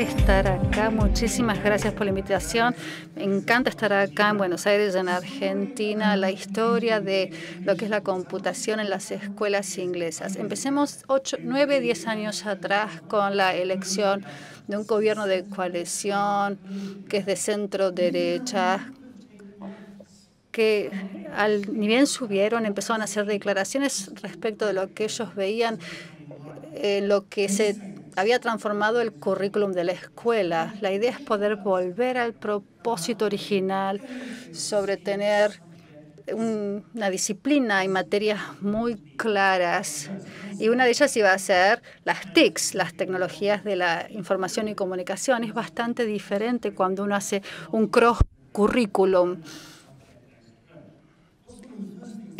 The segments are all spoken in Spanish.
estar acá. Muchísimas gracias por la invitación. Me encanta estar acá en Buenos Aires, en Argentina, la historia de lo que es la computación en las escuelas inglesas. Empecemos 8, 9, 10 años atrás con la elección de un gobierno de coalición que es de centro derecha, que al nivel subieron, empezaron a hacer declaraciones respecto de lo que ellos veían, eh, lo que se había transformado el currículum de la escuela. La idea es poder volver al propósito original sobre tener una disciplina y materias muy claras. Y una de ellas iba a ser las TICs, las tecnologías de la información y comunicación. Es bastante diferente cuando uno hace un cross currículum.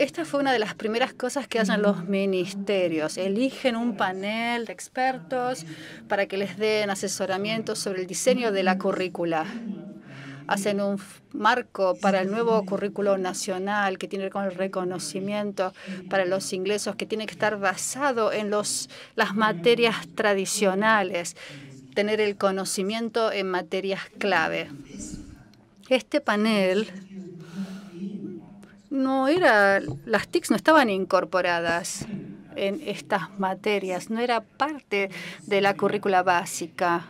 Esta fue una de las primeras cosas que hacen los ministerios. Eligen un panel de expertos para que les den asesoramiento sobre el diseño de la currícula. Hacen un marco para el nuevo currículo nacional que tiene que ver con el reconocimiento para los ingleses, que tiene que estar basado en las materias tradicionales, tener el conocimiento en materias clave. Este panel no era, las TICs no estaban incorporadas en estas materias, no era parte de la currícula básica,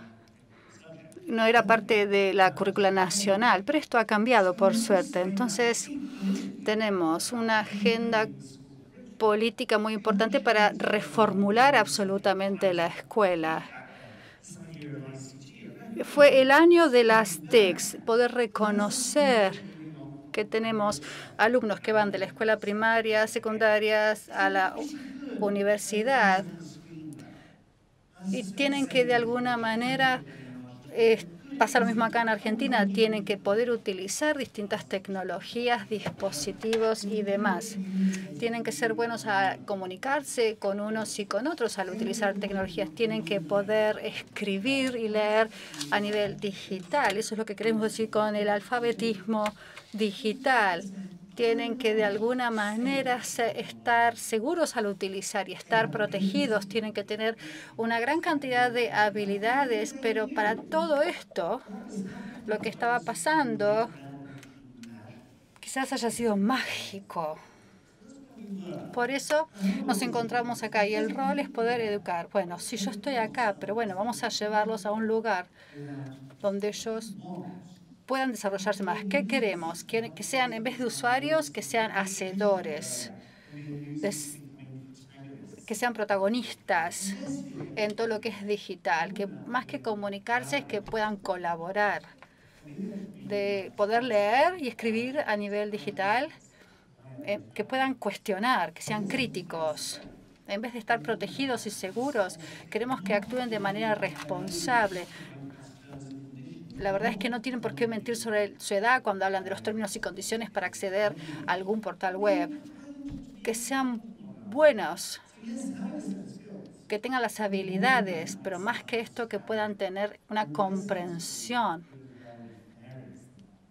no era parte de la currícula nacional, pero esto ha cambiado por suerte. Entonces tenemos una agenda política muy importante para reformular absolutamente la escuela. Fue el año de las TICs, poder reconocer que tenemos alumnos que van de la escuela primaria, secundaria a la universidad y tienen que de alguna manera eh, pasar lo mismo acá en Argentina, tienen que poder utilizar distintas tecnologías, dispositivos y demás. Tienen que ser buenos a comunicarse con unos y con otros al utilizar tecnologías. Tienen que poder escribir y leer a nivel digital. Eso es lo que queremos decir con el alfabetismo digital tienen que de alguna manera estar seguros al utilizar y estar protegidos. Tienen que tener una gran cantidad de habilidades, pero para todo esto, lo que estaba pasando quizás haya sido mágico. Por eso nos encontramos acá y el rol es poder educar. Bueno, si yo estoy acá, pero bueno, vamos a llevarlos a un lugar donde ellos puedan desarrollarse más. ¿Qué queremos? Que, sean, en vez de usuarios, que sean hacedores, que sean protagonistas en todo lo que es digital, que más que comunicarse es que puedan colaborar, de poder leer y escribir a nivel digital, eh, que puedan cuestionar, que sean críticos. En vez de estar protegidos y seguros, queremos que actúen de manera responsable, la verdad es que no tienen por qué mentir sobre su edad cuando hablan de los términos y condiciones para acceder a algún portal web. Que sean buenos, que tengan las habilidades, pero más que esto, que puedan tener una comprensión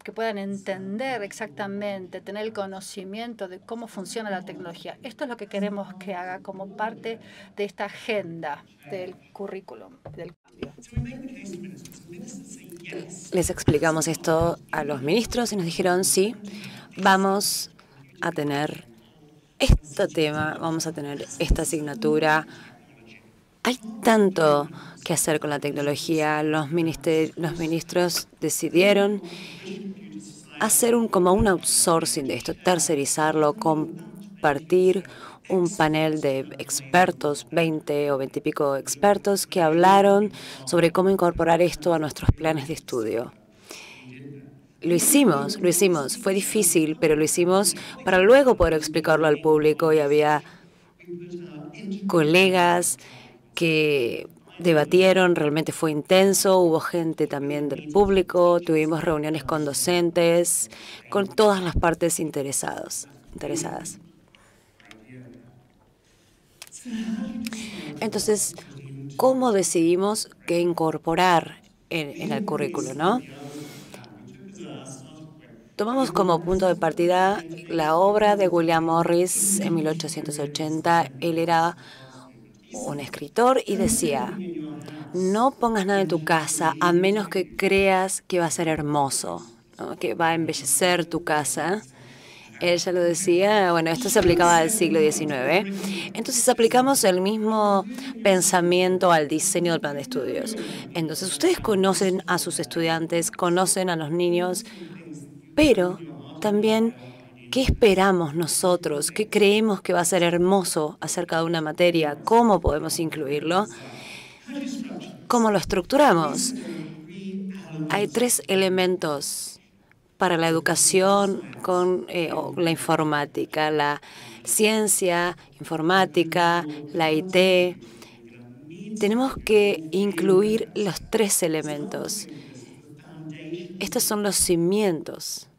que puedan entender exactamente, tener el conocimiento de cómo funciona la tecnología. Esto es lo que queremos que haga como parte de esta agenda del currículum, del cambio. Les explicamos esto a los ministros y nos dijeron, sí, vamos a tener este tema, vamos a tener esta asignatura hay tanto que hacer con la tecnología. Los, ministros decidieron hacer un, como un outsourcing de esto, tercerizarlo, compartir un panel de expertos, 20 o 20 y pico expertos, que hablaron sobre cómo incorporar esto a nuestros planes de estudio. Lo hicimos, lo hicimos. Fue difícil, pero lo hicimos para luego poder explicarlo al público y había colegas, que debatieron, realmente fue intenso, hubo gente también del público, tuvimos reuniones con docentes, con todas las partes interesados, interesadas. Entonces, ¿cómo decidimos qué incorporar en, el currículo? ¿no? Tomamos como punto de partida la obra de William Morris en 1880. Él era un escritor y decía, no pongas nada en tu casa a menos que creas que va a ser hermoso, que va a embellecer tu casa. Ella lo decía, bueno, esto se aplicaba al siglo XIX. Entonces aplicamos el mismo pensamiento al diseño del plan de estudios. Entonces ustedes conocen a sus estudiantes, conocen a los niños, pero también ¿Qué esperamos nosotros? ¿Qué creemos que va a ser hermoso acerca de una materia? ¿Cómo podemos incluirlo? ¿Cómo lo estructuramos? Hay tres elementos para la educación con eh, la informática, la ciencia informática, la IT. Tenemos que incluir los tres elementos. Estos son los cimientos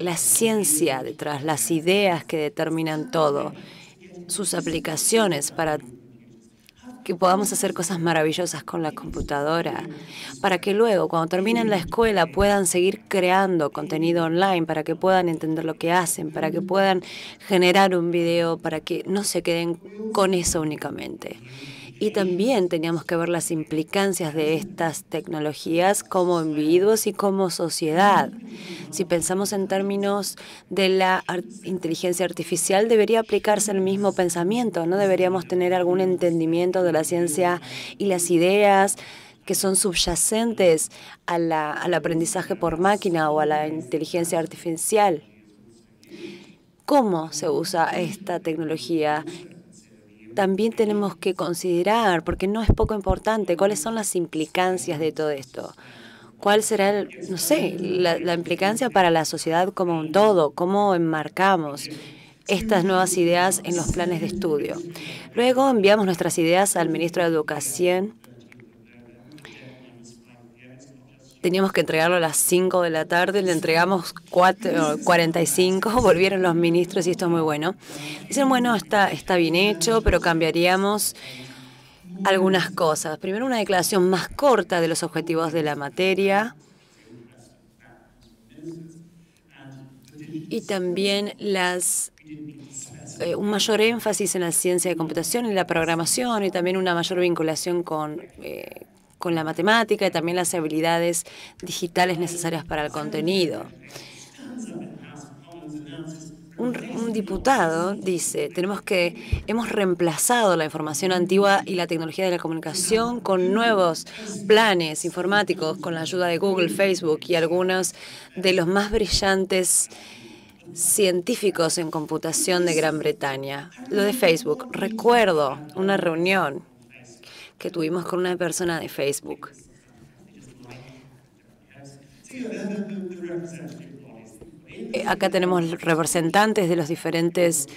la ciencia detrás, las ideas que determinan todo, sus aplicaciones para que podamos hacer cosas maravillosas con la computadora, para que luego, cuando terminen la escuela, puedan seguir creando contenido online, para que puedan entender lo que hacen, para que puedan generar un video, para que no se queden con eso únicamente. Y también teníamos que ver las implicancias de estas tecnologías como individuos y como sociedad. Si pensamos en términos de la inteligencia artificial, debería aplicarse el mismo pensamiento, ¿no? Deberíamos tener algún entendimiento de la ciencia y las ideas que son subyacentes al aprendizaje por máquina o a la inteligencia artificial cómo se usa esta tecnología, también tenemos que considerar, porque no es poco importante, cuáles son las implicancias de todo esto. ¿Cuál será, no sé, la implicancia para la sociedad como un todo? ¿Cómo enmarcamos estas nuevas ideas en los planes de estudio? Luego enviamos nuestras ideas al ministro de Educación teníamos que entregarlo a las 5 de la tarde, le entregamos 4, 45, volvieron los ministros y esto es muy bueno. Dicen, bueno, está, está bien hecho, pero cambiaríamos algunas cosas. Primero, una declaración más corta de los objetivos de la materia. Y también las eh, un mayor énfasis en la ciencia de computación y la programación y también una mayor vinculación con, eh, con la matemática y también las habilidades digitales necesarias para el contenido. Un, diputado dice, tenemos que, hemos reemplazado la información antigua y la tecnología de la comunicación con nuevos planes informáticos, con la ayuda de Google, Facebook y algunos de los más brillantes científicos en computación de Gran Bretaña. Lo de Facebook, recuerdo una reunión que tuvimos con una persona de Facebook. Eh, acá tenemos representantes de los diferentes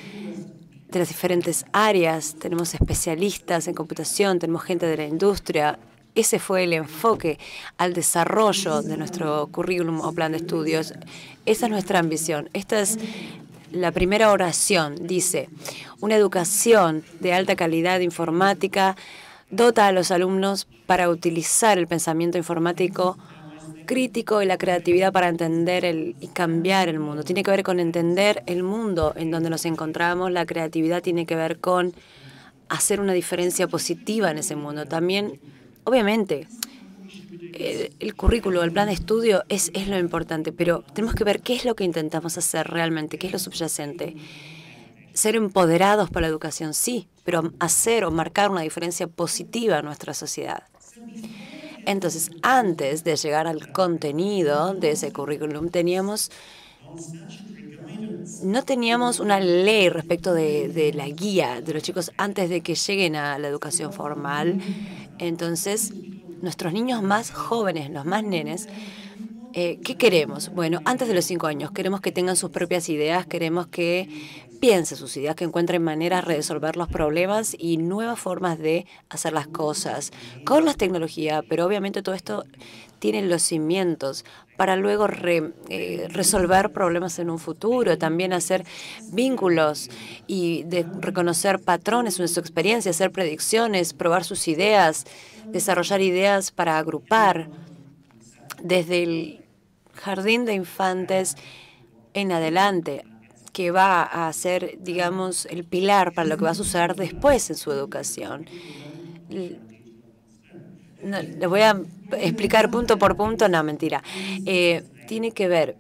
de las diferentes áreas, tenemos especialistas en computación, tenemos gente de la industria. Ese fue el enfoque al desarrollo de nuestro currículum o plan de estudios. Esa es nuestra ambición. Esta es la primera oración. Dice, una educación de alta calidad informática dota a los alumnos para utilizar el pensamiento informático crítico y la creatividad para entender el, y cambiar el mundo. Tiene que ver con entender el mundo en donde nos encontramos. La creatividad tiene que ver con hacer una diferencia positiva en ese mundo. También, obviamente, el, currículo, el plan de estudio es, es lo importante, pero tenemos que ver qué es lo que intentamos hacer realmente, qué es lo subyacente ser empoderados para la educación, sí, pero hacer o marcar una diferencia positiva en nuestra sociedad. Entonces, antes de llegar al contenido de ese currículum, teníamos no teníamos una ley respecto de, la guía de los chicos antes de que lleguen a la educación formal. Entonces, nuestros niños más jóvenes, los más nenes, eh, ¿qué queremos? Bueno, antes de los cinco años, queremos que tengan sus propias ideas, queremos que piensa sus ideas, que encuentren maneras de resolver los problemas y nuevas formas de hacer las cosas con las tecnologías, pero obviamente todo esto tiene los cimientos para luego eh, resolver problemas en un futuro, también hacer vínculos y reconocer patrones en su experiencia, hacer predicciones, probar sus ideas, desarrollar ideas para agrupar desde el jardín de infantes en adelante que va a ser, digamos, el pilar para lo que va a usar después en su educación. No, voy a explicar punto por punto, no, mentira. Eh, tiene que ver,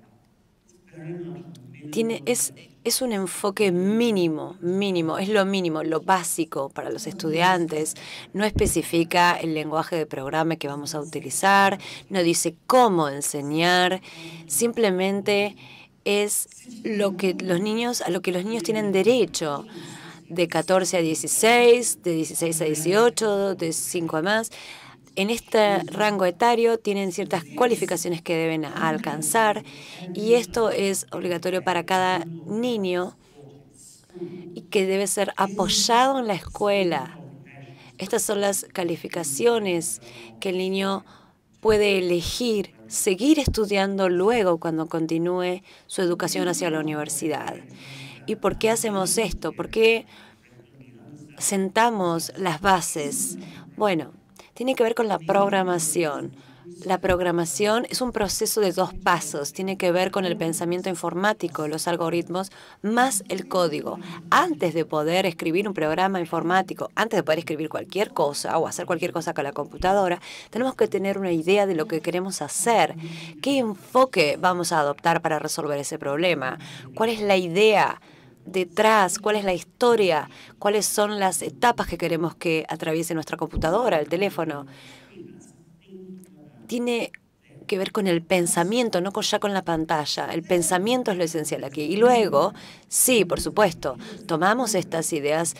tiene, es, es un enfoque mínimo, mínimo, es lo mínimo, lo básico para los estudiantes. No especifica el lenguaje de programa que vamos a utilizar, no dice cómo enseñar, simplemente es lo que los niños, a lo que los niños tienen derecho, de 14 a 16, de 16 a 18, de 5 a más. En este rango etario tienen ciertas cualificaciones que deben alcanzar y esto es obligatorio para cada niño y que debe ser apoyado en la escuela. Estas son las calificaciones que el niño puede elegir seguir estudiando luego cuando continúe su educación hacia la universidad. ¿Y por qué hacemos esto? ¿Por qué sentamos las bases? Bueno, tiene que ver con la programación. La programación es un proceso de dos pasos, tiene que ver con el pensamiento informático, los algoritmos, más el código. Antes de poder escribir un programa informático, antes de poder escribir cualquier cosa o hacer cualquier cosa con la computadora, tenemos que tener una idea de lo que queremos hacer, qué enfoque vamos a adoptar para resolver ese problema, cuál es la idea detrás, cuál es la historia, cuáles son las etapas que queremos que atraviese nuestra computadora, el teléfono tiene que ver con el pensamiento, no ya con la pantalla. El pensamiento es lo esencial aquí. Y luego, sí, por supuesto, tomamos estas ideas,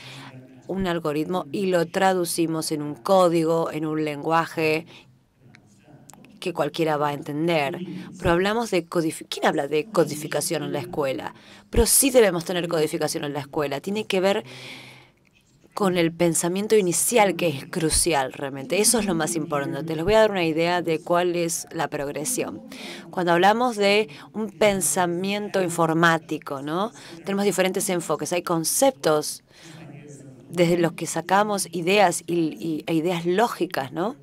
un algoritmo, y lo traducimos en un código, en un lenguaje que cualquiera va a entender. Pero hablamos de codificación. ¿Quién habla de codificación en la escuela? Pero sí debemos tener codificación en la escuela. Tiene que ver con el pensamiento inicial que es crucial realmente. Eso es lo más importante. Les voy a dar una idea de cuál es la progresión. Cuando hablamos de un pensamiento informático, ¿no? Tenemos diferentes enfoques. Hay conceptos desde los que sacamos ideas y, e ideas lógicas, ¿no?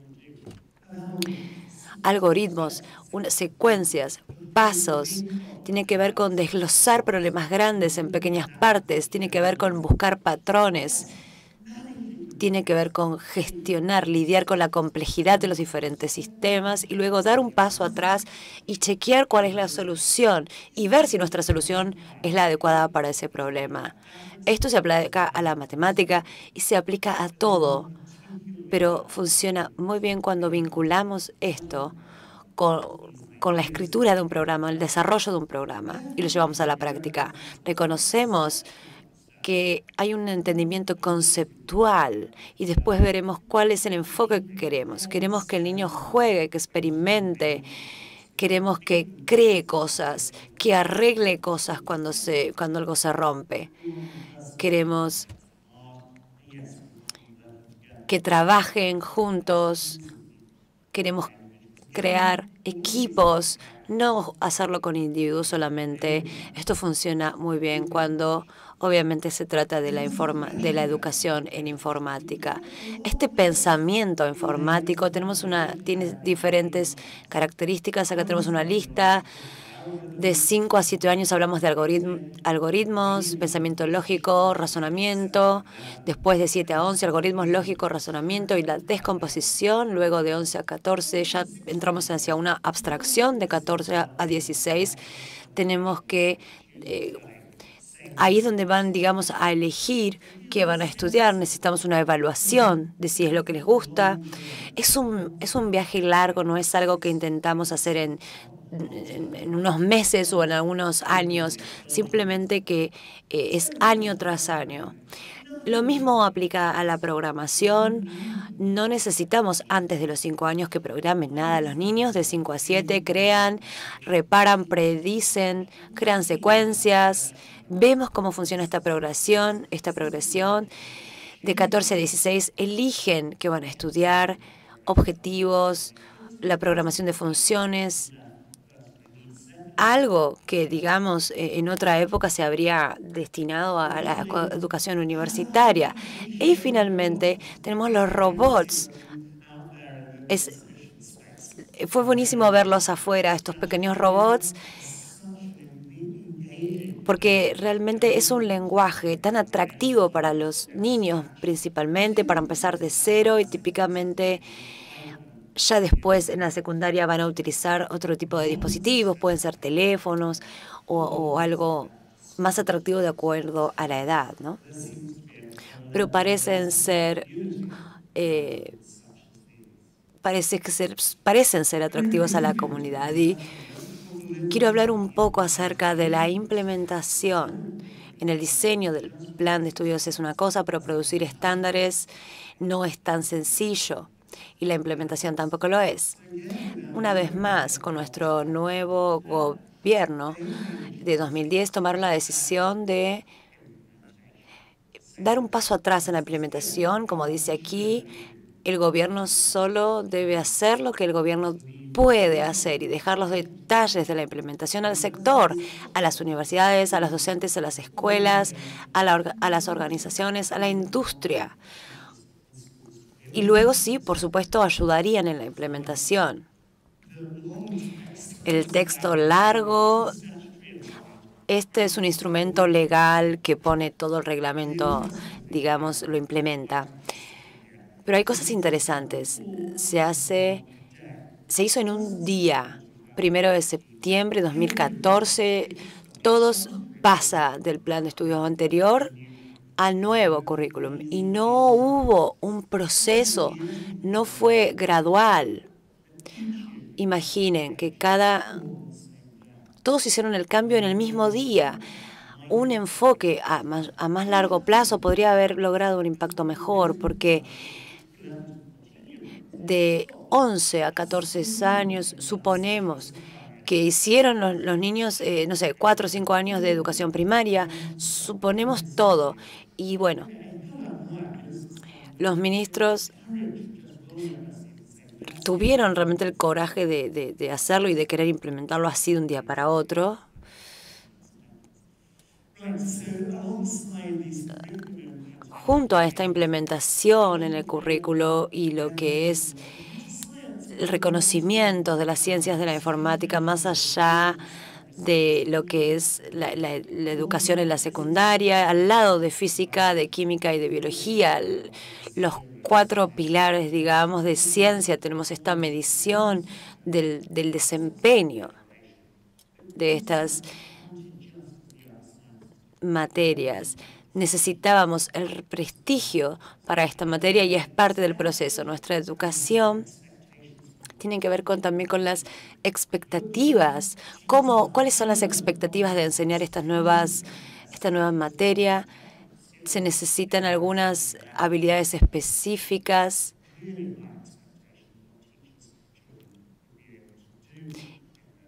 Algoritmos, secuencias, pasos, tiene que ver con desglosar problemas grandes en pequeñas partes, tiene que ver con buscar patrones tiene que ver con gestionar, lidiar con la complejidad de los diferentes sistemas y luego dar un paso atrás y chequear cuál es la solución y ver si nuestra solución es la adecuada para ese problema. Esto se aplica a la matemática y se aplica a todo, pero funciona muy bien cuando vinculamos esto con, la escritura de un programa, el desarrollo de un programa y lo llevamos a la práctica. Reconocemos que hay un entendimiento conceptual y después veremos cuál es el enfoque que queremos. Queremos que el niño juegue, que experimente, queremos que cree cosas, que arregle cosas cuando, se, cuando algo se rompe. Queremos que trabajen juntos, queremos crear equipos, no hacerlo con individuos solamente. Esto funciona muy bien cuando Obviamente se trata de la, informa de la educación en informática. Este pensamiento informático tenemos una, tiene diferentes características. Acá tenemos una lista. De 5 a 7 años hablamos de algoritmo algoritmos, pensamiento lógico, razonamiento. Después de 7 a 11, algoritmos lógico, razonamiento y la descomposición. Luego de 11 a 14, ya entramos hacia una abstracción. De 14 a 16, tenemos que eh, ahí es donde van, digamos, a elegir qué van a estudiar. Necesitamos una evaluación de si es lo que les gusta. Es un, es un viaje largo, no es algo que intentamos hacer en, unos meses o en algunos años, simplemente que eh, es año tras año. Lo mismo aplica a la programación. No necesitamos antes de los 5 años que programen nada. Los niños de 5 a 7 crean, reparan, predicen, crean secuencias. Vemos cómo funciona esta progresión, esta progresión. De 14 a 16 eligen que van a estudiar, objetivos, la programación de funciones, algo que, digamos, e, en otra época se habría destinado a la educación universitaria. Y finalmente tenemos los robots. fue buenísimo verlos afuera, estos pequeños robots, porque realmente es un lenguaje tan atractivo para los niños, principalmente para empezar de cero y típicamente ya después en la secundaria van a utilizar otro tipo de dispositivos, pueden ser teléfonos o, algo más atractivo de acuerdo a la edad, ¿no? Pero parecen ser, eh, parece que parecen ser atractivos a la comunidad. Y quiero hablar un poco acerca de la implementación. En el diseño del plan de estudios es una cosa, pero producir estándares no es tan sencillo y la implementación tampoco lo es. Una vez más, con nuestro nuevo gobierno de 2010 tomaron la decisión de dar un paso atrás en la implementación. Como dice aquí, el gobierno solo debe hacer lo que el gobierno puede hacer y dejar los detalles de la implementación al sector, a las universidades, a los docentes, a las escuelas, a, a las organizaciones, a la industria. Y luego sí, por supuesto, ayudarían en la implementación. El texto largo, este es un instrumento legal que pone todo el reglamento, digamos, lo implementa. Pero hay cosas interesantes. Se hace, se hizo en un día, primero de septiembre de 2014. Todos pasa del plan de estudios anterior al nuevo currículum y no hubo un proceso, no fue gradual. Imaginen que cada todos hicieron el cambio en el mismo día. Un enfoque a más, a más largo plazo podría haber logrado un impacto mejor porque de 11 a 14 años, suponemos, que hicieron los, niños, eh, no sé, cuatro o cinco años de educación primaria, suponemos todo. Y bueno, los ministros tuvieron realmente el coraje de hacerlo y de querer implementarlo así de un día para otro. Junto a esta implementación en el currículo y lo que es el reconocimiento de las ciencias de la informática más allá de lo que es la, educación en la secundaria, al lado de física, de química y de biología, los cuatro pilares, digamos, de ciencia. Tenemos esta medición del desempeño de estas materias. Necesitábamos el prestigio para esta materia y es parte del proceso. Nuestra educación tienen que ver también con las expectativas. ¿Cuáles son las expectativas de enseñar estas nuevas, esta nueva materia? ¿Se necesitan algunas habilidades específicas?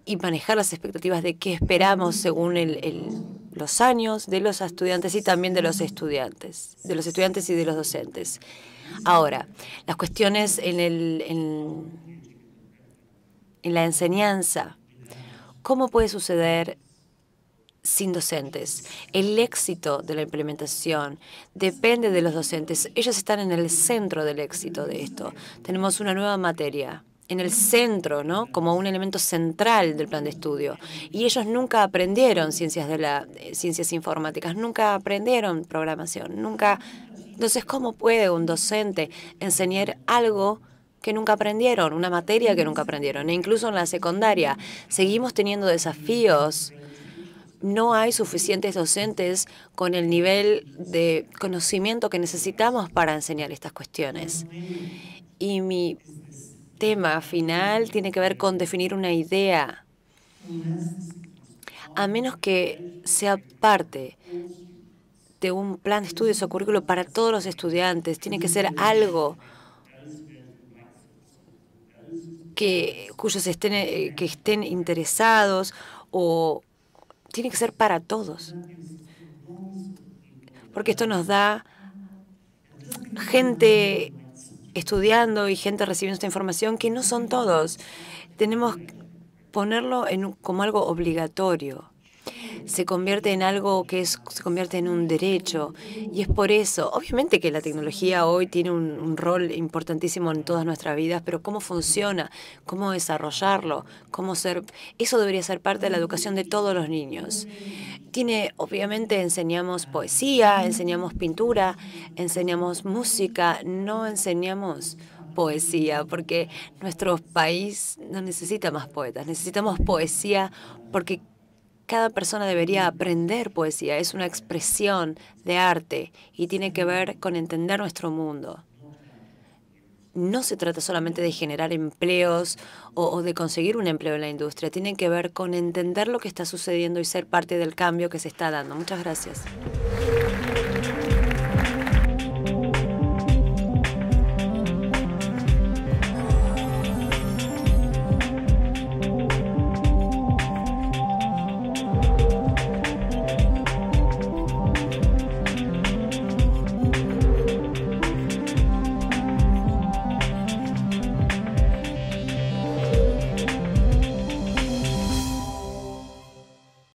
Y manejar las expectativas de qué esperamos según los años de los estudiantes y también de los estudiantes, de los estudiantes y de los docentes. Ahora, las cuestiones en el en la enseñanza. ¿Cómo puede suceder sin docentes? El éxito de la implementación depende de los docentes. Ellos están en el centro del éxito de esto. Tenemos una nueva materia en el centro, ¿no? como un elemento central del plan de estudio. Y ellos nunca aprendieron ciencias, de la, eh, ciencias informáticas, nunca aprendieron programación, nunca... Entonces, ¿cómo puede un docente enseñar algo que nunca aprendieron, una materia que nunca aprendieron. E incluso en la secundaria seguimos teniendo desafíos. No hay suficientes docentes con el nivel de conocimiento que necesitamos para enseñar estas cuestiones. Y mi tema final tiene que ver con definir una idea. A menos que sea parte de un plan de estudios o currículo para todos los estudiantes, tiene que ser algo cuyos estén, eh, que estén interesados o tiene que ser para todos. Porque esto nos da gente estudiando y gente recibiendo esta información que no son todos. Tenemos que ponerlo en, como algo obligatorio se convierte en algo que es, se convierte en un derecho. Y es por eso, obviamente que la tecnología hoy tiene un, rol importantísimo en todas nuestras vidas, pero cómo funciona, cómo desarrollarlo, cómo ser, eso debería ser parte de la educación de todos los niños. Tiene, obviamente, enseñamos poesía, enseñamos pintura, enseñamos música, no enseñamos poesía, porque nuestro país no necesita más poetas, necesitamos poesía porque cada persona debería aprender poesía. Es una expresión de arte y tiene que ver con entender nuestro mundo. No se trata solamente de generar empleos o, de conseguir un empleo en la industria. Tiene que ver con entender lo que está sucediendo y ser parte del cambio que se está dando. Muchas gracias.